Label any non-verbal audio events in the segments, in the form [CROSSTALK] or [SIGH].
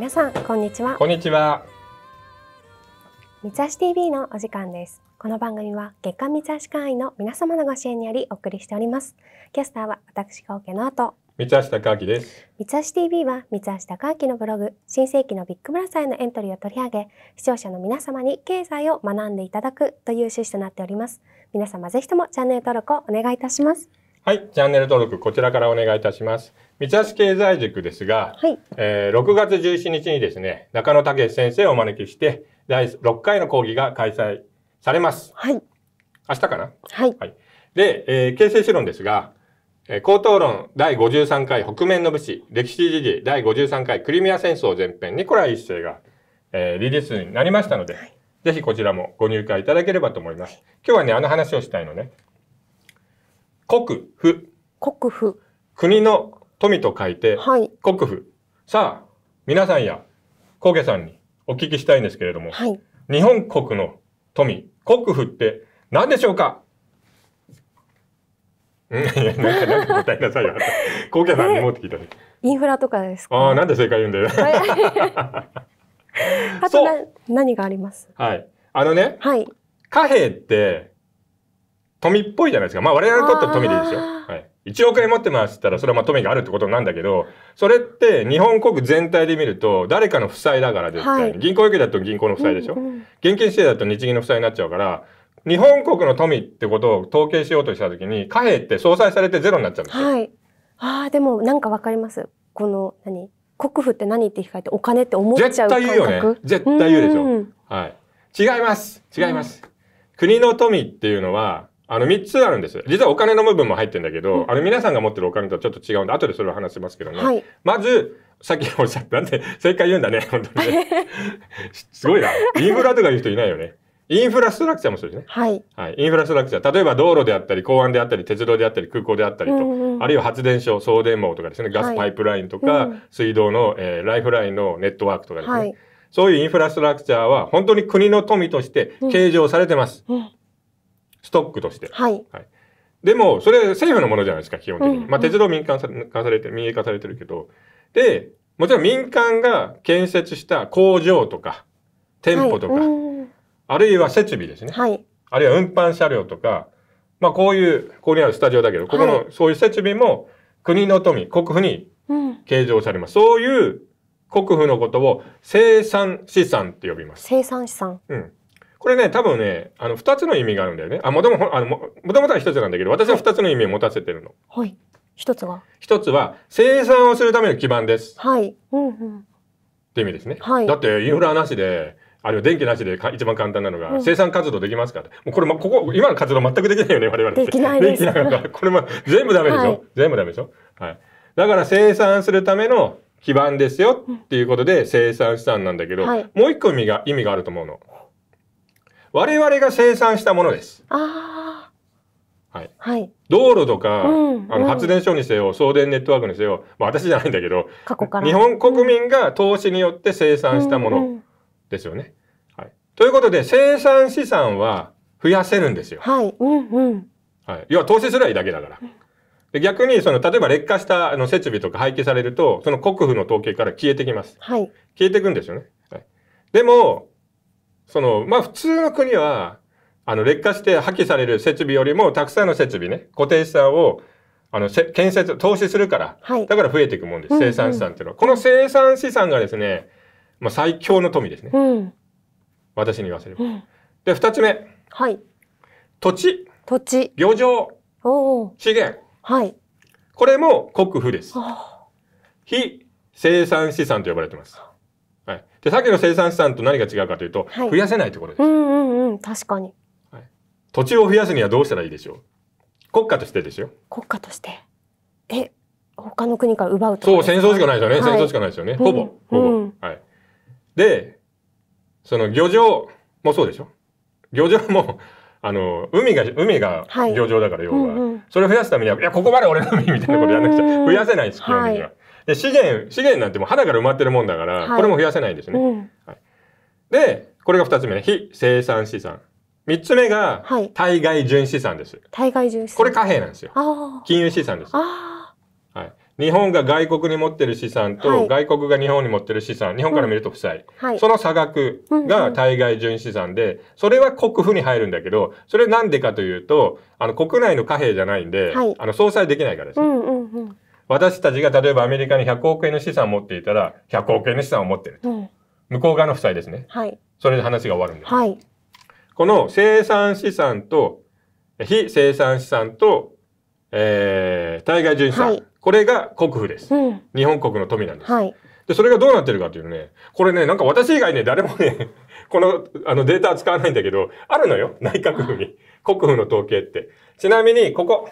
皆さんこんにちはこんにちは三橋 TV のお時間ですこの番組は月刊三橋会員の皆様のご支援によりお送りしておりますキャスターは私がオの後三橋貴明です三橋 TV は三橋貴明のブログ新世紀のビッグブラザーへのエントリーを取り上げ視聴者の皆様に経済を学んでいただくという趣旨となっております皆様ぜひともチャンネル登録をお願いいたしますはいチャンネル登録こちらからお願いいたします三橋経済塾ですが、はい、えー、6月17日にですね、中野武先生をお招きして、第6回の講義が開催されます。はい。明日かな、はい、はい。で、えー、形成資論ですが、えー、高等論第53回北面の武士、歴史時事第53回クリミア戦争前編にこれは一世が、えー、リリースになりましたので、はい、ぜひこちらもご入会いただければと思います。今日はね、あの話をしたいのね。国府。国府。国の富と書いて、はい、国富。さあ、皆さんや高家さんにお聞きしたいんですけれども、はい、日本国の富、国富って何でしょうかん、いや、なんか、なんか答えなさいよ。高 [LAUGHS] 家さんに持って聞いたインフラとかですか、ね、ああ、なんで正解言うんだよ。[LAUGHS] あとな、何がありますはい。あのね、はい、貨幣って、富っぽいじゃないですか。まあ我々にとっては富でいいですよ。はい。1億円持ってますって言ったら、それはまあ富があるってことなんだけど、それって日本国全体で見ると、誰かの負債だから絶対はい、銀行預金だと銀行の負債でしょ、うんうん、現金指定だと日銀の負債になっちゃうから、日本国の富ってことを統計しようとしたときに、貨幣って相殺されてゼロになっちゃうんですよ。はい。ああ、でもなんかわかります。この、何国府って何って聞かれてお金って思っちゃう絶対言うよね。絶対言うでしょ。はい。違います。違います。うん、国の富っていうのは、あの、三つあるんです。実はお金の部分も入ってるんだけど、うん、あの、皆さんが持ってるお金とはちょっと違うんで、後でそれを話しますけどね。はい、まず、さっきおっしゃった、なんで、正解言うんだね、本当に、ね。[LAUGHS] すごいな。インフラとか言う人いないよね。インフラストラクチャーもそうですね。はい。はい。インフラストラクチャー。例えば道路であったり、港湾であったり、鉄道であったり、空港であったりと、うんうん、あるいは発電所、送電網とかですね、ガスパイプラインとか、はいうん、水道の、えー、ライフラインのネットワークとかですね。はい、そういうインフラストラクチャーは、本当に国の富として計上されてます。うんうんストックとして。はい。はい、でも、それ政府のものじゃないですか、基本的に。うんまあ、鉄道民間化されて、民営化されてるけど。で、もちろん民間が建設した工場とか、店舗とか、はい、あるいは設備ですね。はい。あるいは運搬車両とか、まあ、こういう、ここにあるスタジオだけど、ここの、そういう設備も国の富、国府に計上されます。うん、そういう国府のことを生産資産って呼びます。生産資産。うん。これね、多分ね、あの、二つの意味があるんだよね。あ、もとも、あの、もともとは一つなんだけど、私は二つの意味を持たせてるの。はい。一つは一つは、生産をするための基盤です。はい。うんうん。って意味ですね。はい。だって、インフラなしで、あるいは電気なしで一番簡単なのが、生産活動できますかって。うん、もうこれ、ま、ここ、今の活動全くできないよね、我々って。できないです。できないこれも、全部ダメでしょ、はい、全部ダメでしょはい。だから生産するための基盤ですよっていうことで生産資産なんだけど、うんはい、もう一個意味が、意味があると思うの。我々が生産したものです。あはい、はい、道路とか、うん、あの発電所にせよ、送電ネットワークにせよ、まあ、私じゃないんだけど日本国民が投資によって生産したものですよね。うんうん、はい、ということで生産資産は増やせるんですよ。はいうんうんはい、要は投資すればいいだけだから。で逆にその例えば劣化したあの設備とか廃棄されるとその国府の統計から消えてきます。はい、消えていくんですよね。はい、でもその、まあ普通の国は、あの、劣化して破棄される設備よりも、たくさんの設備ね、固定資産を、あの、建設、投資するから、はい、だから増えていくもんです。生産資産っていうのは。うんうん、この生産資産がですね、まあ最強の富ですね。うん、私に言わせれば。うん、で、二つ目。はい。土地。土地。漁場。お資源。はい。これも国富です。非生産資産と呼ばれてます。はい、で鮭の生産資産と何が違うかというと、はい、増やせないところです。うんうんうん、確かに、はい、土地を増やすにはどうしたらいいでしょう国家としてですよ。国家として。え、他の国から奪うとそう、戦争しかないですよね。はい、戦争しかないですよね。ほぼ。うん、ほぼ、うん、はい。で、その漁場もそうでしょ。漁場も、[LAUGHS] あの、海が、海が漁場だから、要は、うんうん、それを増やすためには、いや、ここまで俺の海みたいなことやらなくちゃ、増やせないです、基本的には。はいで資源資源なんてもう肌から埋まってるもんだから、はい、これも増やせないんですね。うん、はい、でこれが2つ目ね非生産資産。3つ目が、対外純資産です。対外純資産これ貨幣なんですよ。金融資産です。はい、日本が外国に持ってる資産と、はい、外国が日本に持ってる資産日本から見ると負債、うん、その差額が対外純資産で、それは国府に入るんだけどそれなんでかというとあの国内の貨幣じゃないんで、あの相殺できないからですね。うんうんうん私たちが例えばアメリカに100億円の資産を持っていたら、100億円の資産を持ってると。うん、向こう側の負債ですね。はい。それで話が終わるんです。はい。この生産資産と、非生産資産と、えー、対外純資産、はい、これが国富です、うん、日本国の富なんです。はい。で、それがどうなってるかというとね、これね、なんか私以外ね、誰もね、[LAUGHS] この、あの、データ使わないんだけど、あるのよ、内閣府に。国府の統計って。ちなみに、ここ、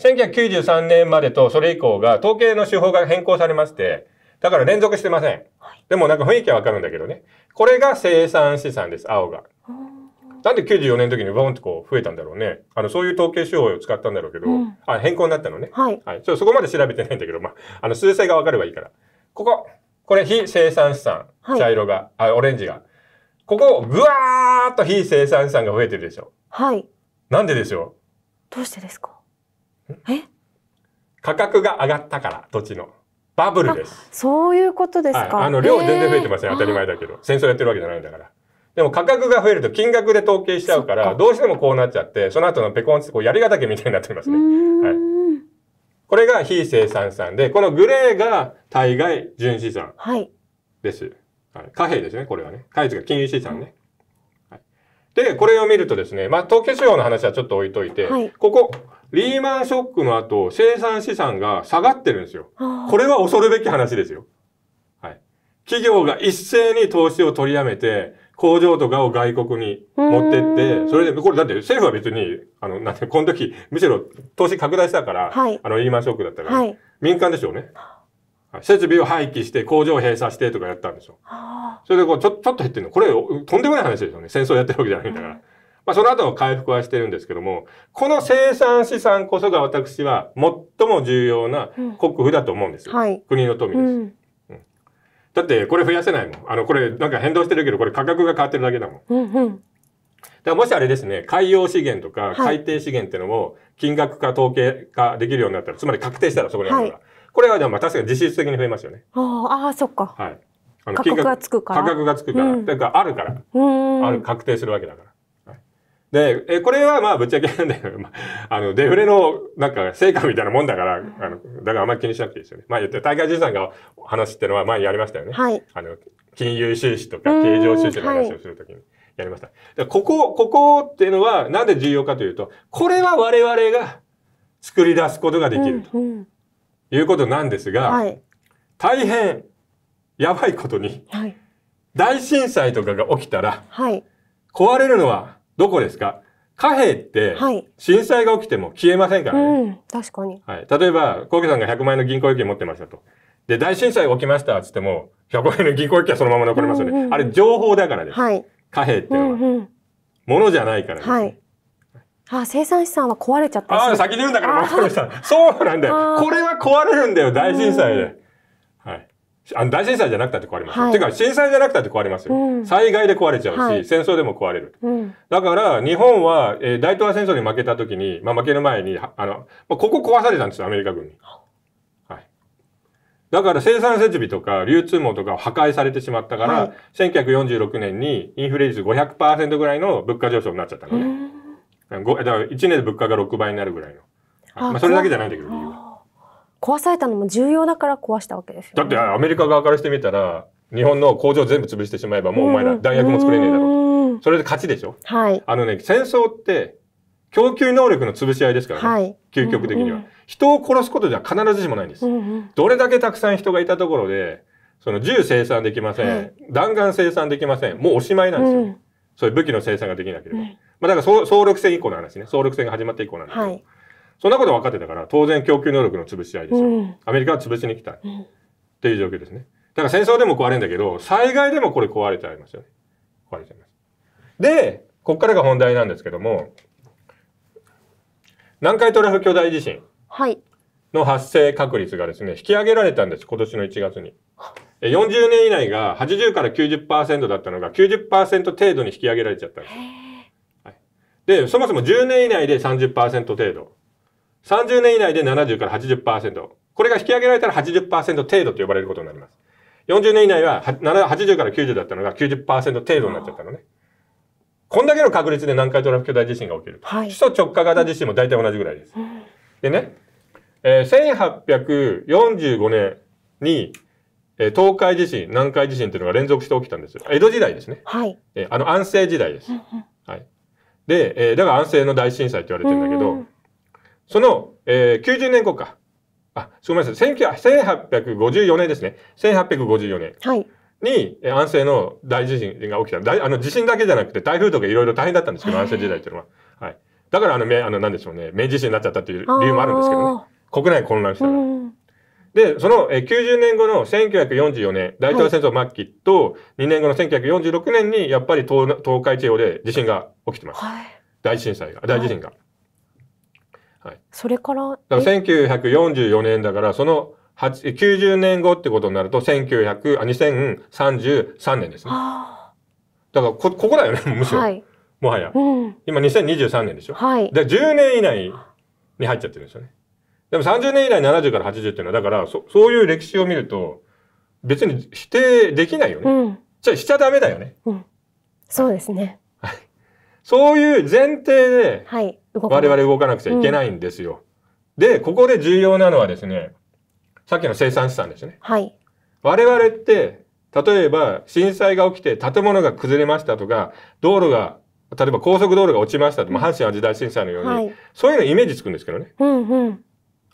1993年までとそれ以降が統計の手法が変更されまして、だから連続してません。はい、でもなんか雰囲気はわかるんだけどね。これが生産資産です、青が。なんで94年の時にボンとこう増えたんだろうね。あの、そういう統計手法を使ったんだろうけど、うん、あ変更になったのね。はい。はい。そこまで調べてないんだけど、まあ、あの、数勢がわかればいいから。ここ、これ非生産資産、はい、茶色が、あ、オレンジが。ここ、ぐわーっと非生産資産が増えてるでしょ。はい。なんででしょうどうしてですかえ価格が上がったから土地のバブルですそういうことですか、はい、あの量全然増えてません、えー、当たり前だけど戦争やってるわけじゃないんだからでも価格が増えると金額で統計しちゃうからどうしてもこうなっちゃってその後のペコンってこうがたけみたいになってますね、はい、これが非生産産でこのグレーが対外純資産です、はい、はい、貨幣ですねこれはね貨幣が金融資産ね、うん、はい、でこれを見るとですねまあ統計手法の話はちょっと置いといて、はい、ここリーマンショックの後、生産資産が下がってるんですよ。これは恐るべき話ですよ。はい。企業が一斉に投資を取りやめて、工場とかを外国に持ってって、それで、これだって政府は別に、あの、なんて、この時、むしろ投資拡大したから、はい、あの、リーマンショックだったから、はい、民間でしょうね。設備を廃棄して工場を閉鎖してとかやったんですよ。それでこうちょ、ちょっと減ってるの。これ、とんでもない話ですよね。戦争やってるわけじゃないんだから。まあ、その後回復はしてるんですけども、この生産資産こそが私は最も重要な国富だと思うんですよ。うんはい、国の富です、うん、だってこれ増やせないもん。あの、これなんか変動してるけど、これ価格が変わってるだけだもん。うんうん、だからもしあれですね、海洋資源とか海底資源っていうのを金額化統計化できるようになったら、つまり確定したらそこにあるから。はい、これはでも確かに実質的に増えますよね。ああ、そっか。はい。あの価格がつくから。価格がつくから。うん、だからあるから。ある確定するわけだから。で、え、これはまあぶっちゃけなんだよ。[LAUGHS] あの、デフレのなんか成果みたいなもんだから、あの、だからあんまり気にしなくていいですよね。まあ言って、大会じいさんが話ってのは前やりましたよね。はい。あの、金融収支とか経常収支の話をするときにやりました。で、ここ、ここっていうのはなんで重要かというと、これは我々が作り出すことができると、うんうん、いうことなんですが、はい、大変やばいことに、はい、大震災とかが起きたら、はい、壊れるのは、どこですか貨幣って震災が起きても消えませんからね。はいうん、確かに、はい、例えば、小池さんが100万円の銀行預金持ってましたと。で、大震災が起きましたっつっても、100万円の銀行預金はそのまま残りますよね。うんうん、あれ、情報だからです。はい、貨幣ってのは。うんうん、ものじゃないからです、ね、はいあ生産資産は壊れちゃったああ、先に言うんだから、そうなんだよ。これは壊れるんだよ、大震災で。あの大震災じゃなくたって壊れますはい、てか震災じゃなくたって壊れますよ。うん、災害で壊れちゃうし、はい、戦争でも壊れる。うん、だから日本は、えー、大東亜戦争に負けた時に、まあ、負ける前にあの、まあ、ここ壊されたんですよアメリカ軍に。はい、だから生産設備とか流通網とか破壊されてしまったから、はい、1946年にインフレ率500%ぐらいの物価上昇になっちゃったのね。だから1年で物価が6倍になるぐらいの。あまあ、それだけじゃないんだけど理由は。壊されたのも重要だから壊したわけですよ、ね、だってアメリカ側からしてみたら日本の工場全部潰してしまえばもうお前ら弾薬も作れねえだろうと。それで勝ちでしょはい。あのね、戦争って供給能力の潰し合いですからね。はい、究極的には、うんうん、人を殺すことでは必ずしもないんです、うんうん、どれだけたくさん人がいたところで、その銃生産できません、はい、弾丸生産できません。もうおしまいなんですよ。うん、そういう武器の生産ができなければ。うん、まあだから総力戦以降の話ね。総力戦が始まって以降なんですけど、はい、そんなこと分かってたから、当然供給能力の潰し合いですよ。うん、アメリカは潰しに来たい、うん。っていう状況ですね。だから戦争でも壊れるんだけど、災害でもこれ壊れちゃいますよね。壊れちゃいます。で、こっからが本題なんですけども、南海トラフ巨大地震の発生確率がですね、引き上げられたんです、今年の1月に。40年以内が80から90%だったのが90%程度に引き上げられちゃったんです。はい、で、そもそも10年以内で30%程度。30年以内で70から80%。これが引き上げられたら80%程度と呼ばれることになります。40年以内は80から90だったのが90%程度になっちゃったのね。こんだけの確率で南海トラフ巨大地震が起きる。はい、首都直下型地震も大体同じぐらいです。でね、えー、1845年に、えー、東海地震、南海地震というのが連続して起きたんですよ。江戸時代ですね。はい、えー、あの安政時代です。はい、で、えー、だから安政の大震災って言われてるんだけど、その、えー、90年後か。あ、すみません。1854年ですね。1854年。はい。に、安政の大地震が起きた。大あの、地震だけじゃなくて、台風とかいろいろ大変だったんですけど、安政時代っていうのは。はい。だから、あの、め、あの、なんでしょうね。明治維新になっちゃったっていう理由もあるんですけどね。国内混乱してる。うんで、その、えー、90年後の1944年、大東亜戦争末期と、2年後の1946年に、やっぱり東東海地方で地震が起きてます。はい、大震災が、大地震が。はい、はい、それからだから1944年だからその90年後ってことになると1900あ2033年ですね。だからこここだよね [LAUGHS] むしろ、はい、もはや、うん、今2023年でしょ、はい、で10年以内に入っちゃってるんですよねでも30年以内70から80っていうのはだからそそういう歴史を見ると別に否定できないよね、うん、じゃしちゃダメだよね、うん、そうですね、はい、そういう前提で、はい、我々動かなくちゃいけないんですよ。うん、でここで重要なのはですねさっきの生産資産ですね。はい、我々って例えば震災が起きて建物が崩れましたとか道路が例えば高速道路が落ちましたと、か阪神・淡路大震災のように、はい、そういうのイメージつくんですけどね、うんうん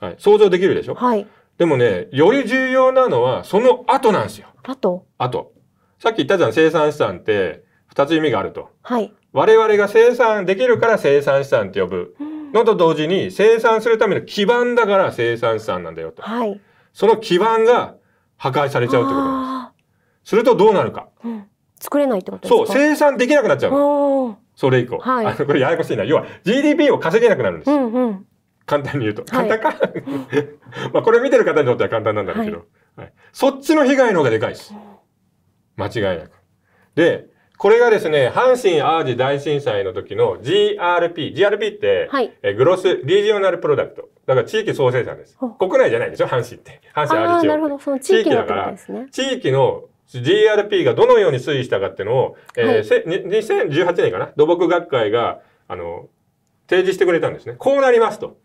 はい、想像できるでしょ、はい、でもねより重要なのはその後なんですよ。後後さっき言ったじゃん生産資産って2つ意味があると。はい、我々が生産できるから生産資産って呼ぶのと同時に生産するための基盤だから生産資産なんだよと、はい、その基盤が破壊されちゃうってことですするとどうなるか、うん、作れないってことそう生産できなくなっちゃうそれ以降、はい、あのこれややこしいな要は GDP を稼げなくなるんです、うんうん、簡単に言うと簡単か、はい、まあこれ見てる方にとっては簡単なんだけど、はい、そっちの被害の方がでかいです間違いなくでこれがですね、阪神・淡路大震災の時の GRP。GRP って、はい、えグロス・リージョナル・プロダクト。だから地域創生産です。国内じゃないでしょ阪神って。阪神・淡路地方。なるほど。その地域だから、地域の GRP がどのように推移したかっていうのを、えーはい、せ2018年かな土木学会が、あの、提示してくれたんですね。こうなりますと。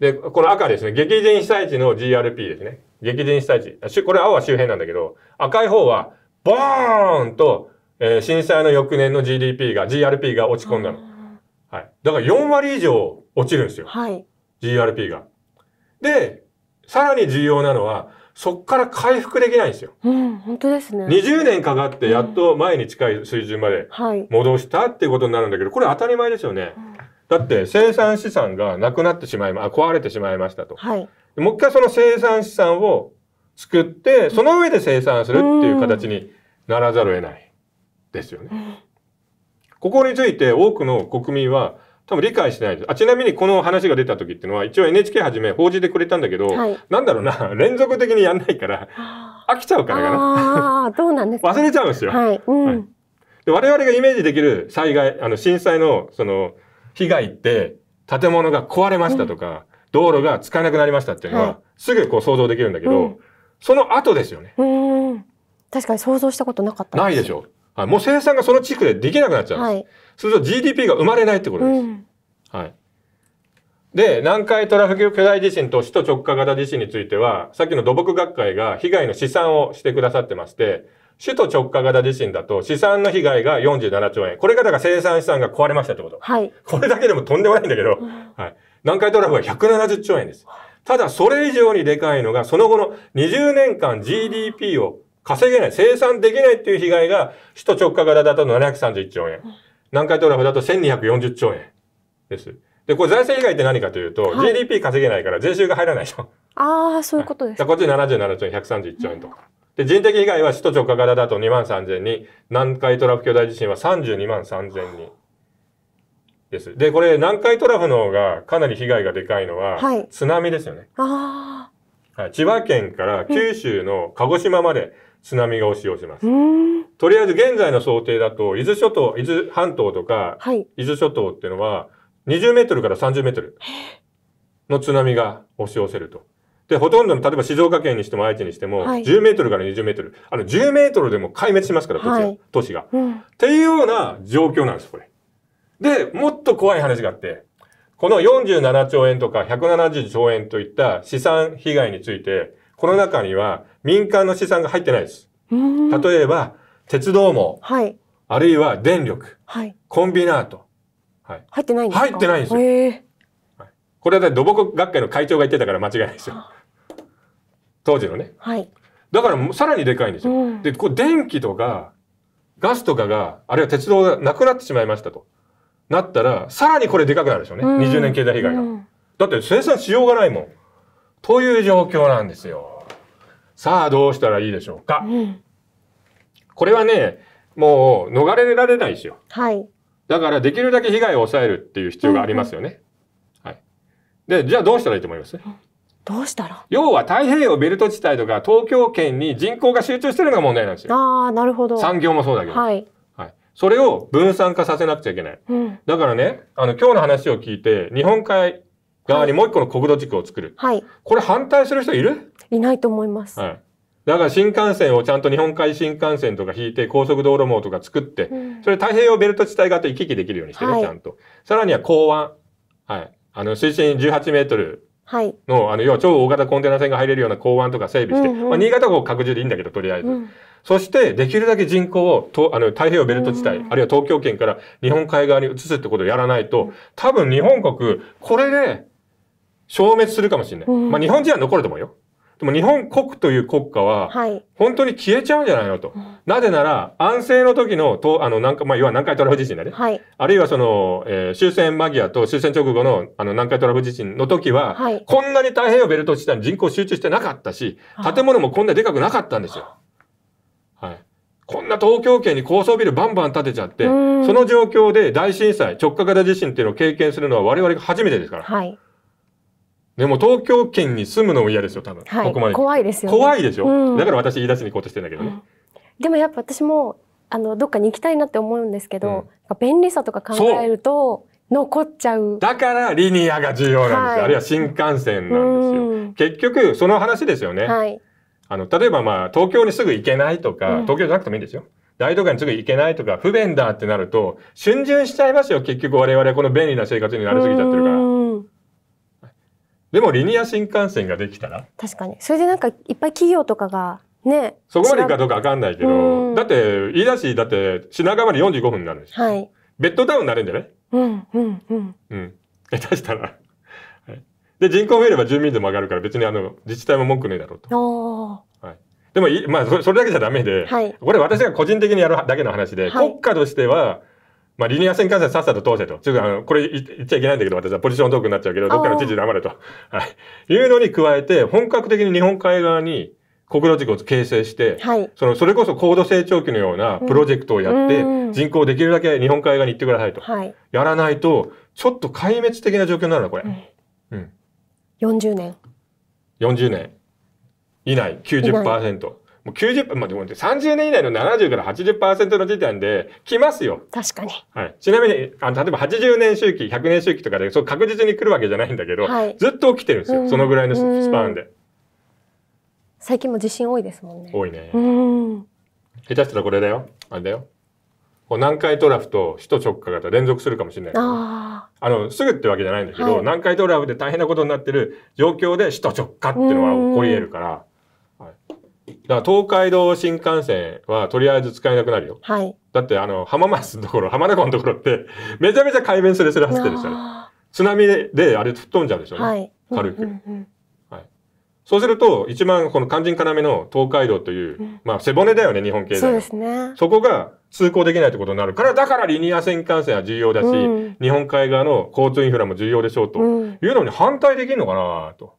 で、この赤ですね。激甚被災地の GRP ですね。激甚被災地。これ青は周辺なんだけど、赤い方は、ボーンとえー、震災の翌年の GDP が、GRP が落ち込んだの。はい。だから4割以上落ちるんですよ。はい。GRP が。で、さらに重要なのは、そこから回復できないんですよ。うん、本当ですね。20年かかってやっと前に近い水準まで戻したっていうことになるんだけど、これ当たり前ですよね。だって生産資産がなくなってしまいま、あ壊れてしまいましたと。はい。もう一回その生産資産を作って、その上で生産するっていう形にならざるを得ない。ですよね。ここについて多くの国民は多分理解してないです。あ、ちなみにこの話が出た時っていうのは、一応 NHK はじめ報じてくれたんだけど、はい、なんだろうな、[LAUGHS] 連続的にやんないから、飽きちゃうからかな。ああ、どうなんですか、忘れちゃうんですよ。はい。うん、はい、で我々がイメージできる災害、あの、震災の、その、被害って、建物が壊れましたとか、うん、道路が使えなくなりましたっていうのは、はい、すぐこう想像できるんだけど、うん、その後ですよね。うん。確かに想像したことなかったないでしょ。う。はい、もう生産がその地区でできなくなっちゃうんです。はい、すると GDP が生まれないってことです。うん、はい。で、南海トラフ巨大地震と首都直下型地震については、さっきの土木学会が被害の試算をしてくださってまして、首都直下型地震だと試算の被害が47兆円。これがだから生産資産が壊れましたってこと。はい。これだけでもとんでもないんだけど、はい。南海トラフは170兆円です。ただ、それ以上にでかいのが、その後の20年間 GDP を稼げない、生産できないっていう被害が、首都直下型だと731兆円。南海トラフだと1240兆円です。で、これ財政被害って何かというと、はい、GDP 稼げないから税収が入らないと。ああ、そういうことです、ね。こっち77兆円、131兆円と。で、人的被害は首都直下型だと2万3000人、南海トラフ巨大地震は32万3000人。です。で、これ南海トラフの方がかなり被害がでかいのは、はい、津波ですよね。ああ。はい、千葉県から九州の鹿児島まで、津波が押し寄せます。とりあえず現在の想定だと、伊豆諸島、伊豆半島とか、はい、伊豆諸島っていうのは、20メートルから30メートルの津波が押し寄せると。で、ほとんどの、例えば静岡県にしても愛知にしても、はい、10メートルから20メートル。あの、10メートルでも壊滅しますから、はい、都市が、うん、っていうような状況なんです、これ。で、もっと怖い話があって、この47兆円とか170兆円といった資産被害について、この中には民間の資産が入ってないです。例えば、鉄道網、はい、あるいは電力、はい、コンビナート、はい、入ってないんです入ってないんですよ。ー、はい、これは土木学会の会長が言ってたから間違いないですよ。当時のね。はい、だからさらにでかいんですよ。うん、で、こう電気とかガスとかが、あるいは鉄道がなくなってしまいましたと。なったら、さらにこれでかくなるでしょうね。うん、20年経済被害が。うん、だって生産しようがないもん。という状況なんですよ。さあどうしたらいいでしょうか。うん、これはね、もう逃れられないですよ。はい。だからできるだけ被害を抑えるっていう必要がありますよね。うんはい。で、じゃあどうしたらいいと思いますどうしたら要は太平洋ベルト地帯とか東京圏に人口が集中してるのが問題なんですよ。ああ、なるほど。産業もそうだけど。はい。はい。それを分散化させなくちゃいけない。うん、だからね、あの、今日の話を聞いて、日本海側にもう一個の国土地区を作る。はい。これ反対する人いるいないと思います。はい。だから新幹線をちゃんと日本海新幹線とか引いて高速道路網とか作って、それ太平洋ベルト地帯側と行き来できるようにしてね、はい、ちゃんと。さらには港湾。はい。あの、水深18メートルはい、の、あの、要は超大型コンテナ船が入れるような港湾とか整備して、うんうん、まあ、新潟港拡充でいいんだけど、とりあえず。うん、そして、できるだけ人口をとあの太平洋ベルト地帯、うん、あるいは東京圏から日本海側に移すってことをやらないと、多分日本国、これで、消滅するかもしれない。うん、まあ日本人は残ると思うよ。でも日本国という国家は、本当に消えちゃうんじゃないのと。はい、なぜなら、安政の時の、とあの、なんか、まあ、要は南海トラフ地震だね。はい、あるいはその、えー、終戦間際と終戦直後の、あの、南海トラフ地震の時は、はい、こんなに太平洋ベルト地帯に人口集中してなかったし、建物もこんなでかくなかったんですよ。はい。こんな東京圏に高層ビルバンバン建てちゃって、その状況で大震災、直下型地震っていうのを経験するのは我々が初めてですから。はい。でも東京圏に住むのも嫌ですよ、多分。はい、ここまで。怖いですよ、ね、怖いでしょ、うん、だから私言い出しに行こうとしてんだけどね。うん、でもやっぱ私も、あの、どっかに行きたいなって思うんですけど、うん、便利さとか考えると、残っちゃう。だからリニアが重要なんですよ。はい、あるいは新幹線なんですよ。結局、その話ですよね。はい。あの、例えばまあ、東京にすぐ行けないとか、東京じゃなくてもいいんですよ。大都会にすぐ行けないとか、不便だってなると、春巡しちゃいますよ。結局我々この便利な生活に慣れすぎちゃってるから。でもリニア新幹線ができたら確かにそれでなんかいっぱい企業とかがねそこまでくかどうか分かんないけどだって飯田市だって品川まで45分になるでしょ、はい、ベッドタウンになるんじゃないうんうんうんうん下手したらはい、で人口増えれば住民税も上がるから別にあの自治体も文句ねえだろうと。はい、でもい、まあ、それだけじゃダメで、はい、これ私が個人的にやるだけの話で、はい、国家としてはまあ、リニア新幹線さっさと通せと。ちょっとあの、これ言っちゃいけないんだけど、私はポジショントークになっちゃうけど、どっかの知事黙れと。はい。いうのに加えて、本格的に日本海側に国土地故を形成して、はい、その、それこそ高度成長期のようなプロジェクトをやって、うん、人口をできるだけ日本海側に行ってくださいと。はい、やらないと、ちょっと壊滅的な状況になるな、これ。うん。うん、40年。40年以内90%。もう90分までごめ30年以内の70から80%の時点で来ますよ。確かに。はい。ちなみに、あの、例えば80年周期、100年周期とかで、そう確実に来るわけじゃないんだけど、はい、ずっと起きてるんですよ。そのぐらいのスパンで。最近も地震多いですもんね。多いね。下手したらこれだよ。あれだよ。南海トラフと首都直下型連続するかもしれない、ね、あの、すぐってわけじゃないんだけど、はい、南海トラフで大変なことになってる状況で首都直下っていうのは起こり得るから、だから東海道新幹線はとりあえず使えなくなるよ。はい。だってあの浜松のところ、浜名湖のところってめちゃめちゃ海面すれすれ走ってるんですよね。津波でであれ吹っ飛んじゃうでしょうね。はい、軽く、うんうんうんはい。そうすると一番この肝心要の東海道という、まあ背骨だよね日本経済そうですね。そこが通行できないってことになるからだからリニア新幹線は重要だし、日本海側の交通インフラも重要でしょうというのに反対できるのかなと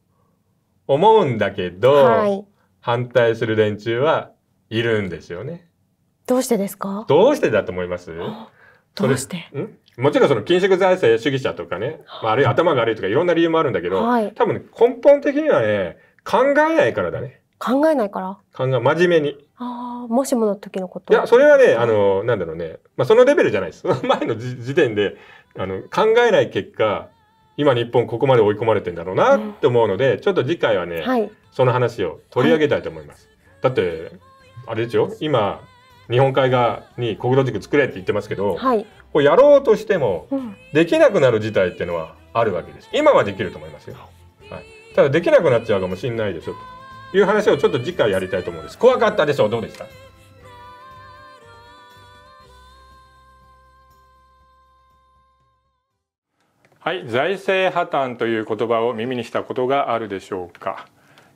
思うんだけど。はい反対する連中はいるんですよね。どうしてですかどうしてだと思いますどうしてんもちろんその緊縮財政主義者とかね、まあ、あるいは頭が悪いとかいろんな理由もあるんだけど、はい、多分、ね、根本的にはね、考えないからだね。考えないから考え、真面目に。ああ、もしもの時のこと。いや、それはね、あの、なんだろうね。まあ、そのレベルじゃないです。そ [LAUGHS] の前の時点で、あの、考えない結果、今日本ここまで追い込まれてんだろうなって思うので、ちょっと次回はね、はい、その話を取り上げたいと思います。はい、だってあれですよ今日本海側に国土区作れって言ってますけど、はい、これやろうとしてもできなくなる事態っていうのはあるわけです。今はできると思いますよ。はい、ただできなくなっちゃうかもしれないでしょという話をちょっと次回やりたいと思うんです。怖かったでしょどうでしたはい財政破綻という言葉を耳にしたことがあるでしょうか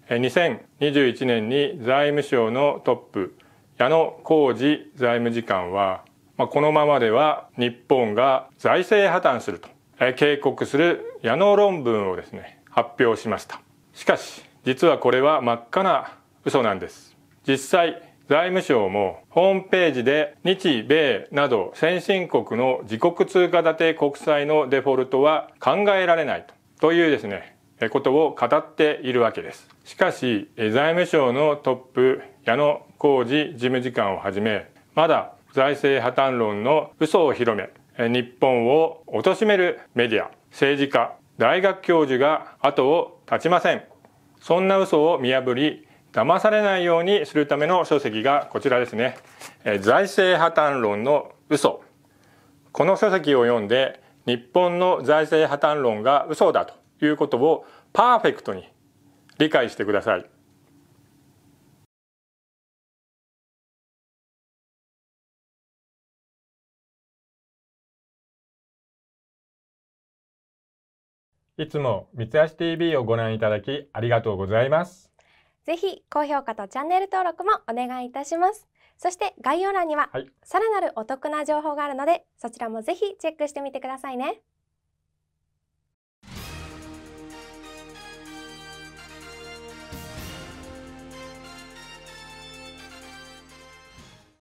2021年に財務省のトップ矢野浩二財務次官は、まあ、このままでは日本が財政破綻すると警告する矢野論文をですね発表しましたしかし実はこれは真っ赤な嘘なんです実際財務省もホームページで日米など先進国の自国通貨建て国債のデフォルトは考えられないというですね、ことを語っているわけです。しかし、財務省のトップ、矢野浩二事務次官をはじめ、まだ財政破綻論の嘘を広め、日本を貶めるメディア、政治家、大学教授が後を絶ちません。そんな嘘を見破り、騙されないようにするための書籍がこちらですね。財政破綻論の嘘。この書籍を読んで、日本の財政破綻論が嘘だということをパーフェクトに理解してください。いつも三橋 TV をご覧いただきありがとうございます。ぜひ高評価とチャンネル登録もお願いいたします。そして概要欄にはさらなるお得な情報があるので、そちらもぜひチェックしてみてくださいね。